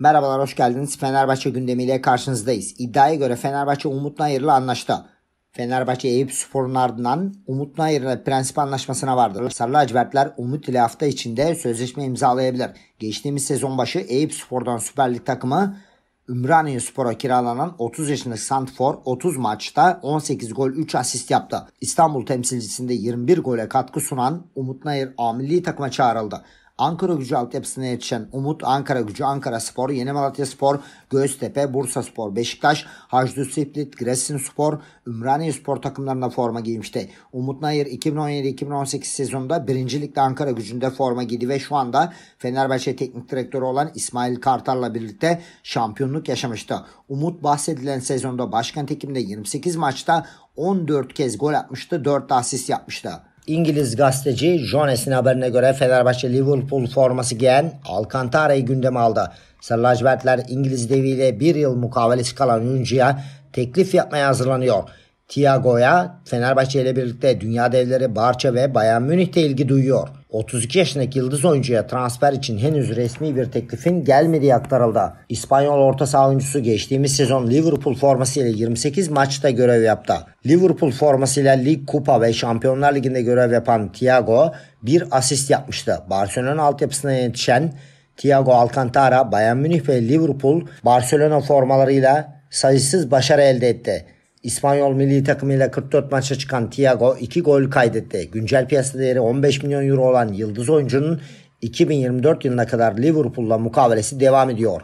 Merhabalar hoş geldiniz. Fenerbahçe gündemiyle karşınızdayız. İddiaya göre Fenerbahçe Umut Nayır'la anlaştı. Fenerbahçe Eyüp Spor'un ardından Umut Nayır'la prensip anlaşmasına vardı. Sarı lacivertler Umut ile hafta içinde sözleşme imzalayabilir. Geçtiğimiz sezon başı Eyüp Spor'dan Süper Lig takımı Ümraniye Spor'a kiralanan 30 yaşındaki Santfor 30 maçta 18 gol 3 asist yaptı. İstanbul temsilcisinde 21 gole katkı sunan Umut Nayır Amilli milli takıma çağrıldı. Ankara gücü altyapısına yetişen Umut, Ankara gücü, Ankara Spor, Yeni Malatya Spor, Göztepe, Bursa Spor, Beşiktaş, Hacı Siplit, Giresun Spor, Ümraniye Spor takımlarına forma giymişti. Umut Nayır 2017-2018 sezonunda birincilikte Ankara gücünde forma giydi ve şu anda Fenerbahçe teknik direktörü olan İsmail Kartal'la birlikte şampiyonluk yaşamıştı. Umut bahsedilen sezonda başkan Ekim'de 28 maçta 14 kez gol atmıştı, 4 asist yapmıştı. İngiliz gazeteci Jones'in haberine göre Fenerbahçe Liverpool forması giyen Alcantara'yı gündeme aldı. Sarı lacivertler İngiliz deviyle bir yıl mukavelesi kalan oyuncuya teklif yapmaya hazırlanıyor. Thiago'ya Fenerbahçe ile birlikte dünya devleri Barça ve Bayern Münih de ilgi duyuyor. 32 yaşındaki yıldız oyuncuya transfer için henüz resmi bir teklifin gelmediği aktarıldı. İspanyol orta saha oyuncusu geçtiğimiz sezon Liverpool formasıyla 28 maçta görev yaptı. Liverpool formasıyla Lig Kupa ve Şampiyonlar Ligi'nde görev yapan Thiago bir asist yapmıştı. Barcelona altyapısına yetişen Thiago Alcantara, Bayern Münih ve Liverpool Barcelona formalarıyla sayısız başarı elde etti. İspanyol milli takımıyla 44 maça çıkan Thiago 2 gol kaydetti. Güncel piyasa değeri 15 milyon euro olan yıldız oyuncunun 2024 yılına kadar Liverpool'la mukavelesi devam ediyor.